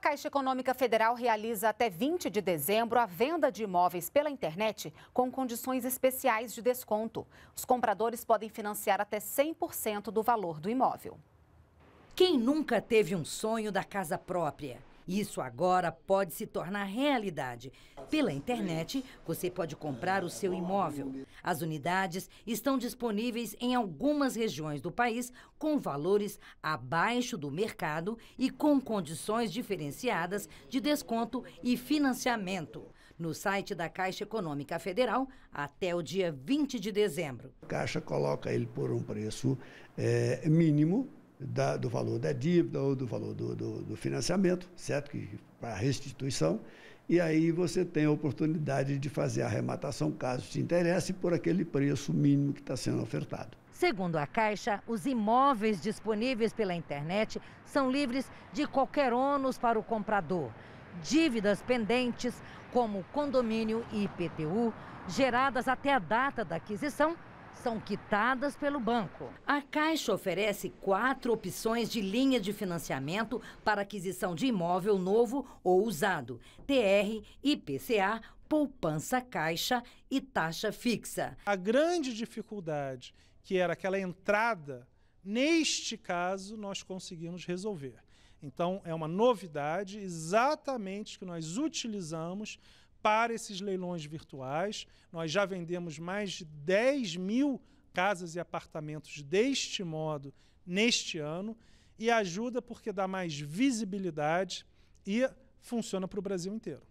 A Caixa Econômica Federal realiza até 20 de dezembro a venda de imóveis pela internet com condições especiais de desconto. Os compradores podem financiar até 100% do valor do imóvel. Quem nunca teve um sonho da casa própria? Isso agora pode se tornar realidade. Pela internet, você pode comprar o seu imóvel. As unidades estão disponíveis em algumas regiões do país com valores abaixo do mercado e com condições diferenciadas de desconto e financiamento. No site da Caixa Econômica Federal, até o dia 20 de dezembro. A Caixa coloca ele por um preço é, mínimo da, do valor da dívida ou do valor do, do, do financiamento, certo? Que, para restituição. E aí você tem a oportunidade de fazer a arrematação, caso te interesse, por aquele preço mínimo que está sendo ofertado. Segundo a Caixa, os imóveis disponíveis pela internet são livres de qualquer ônus para o comprador. Dívidas pendentes, como condomínio e IPTU, geradas até a data da aquisição, são quitadas pelo banco. A Caixa oferece quatro opções de linha de financiamento para aquisição de imóvel novo ou usado: TR, IPCA, poupança caixa e taxa fixa. A grande dificuldade, que era aquela entrada, neste caso nós conseguimos resolver. Então, é uma novidade exatamente que nós utilizamos para esses leilões virtuais. Nós já vendemos mais de 10 mil casas e apartamentos deste modo neste ano e ajuda porque dá mais visibilidade e funciona para o Brasil inteiro.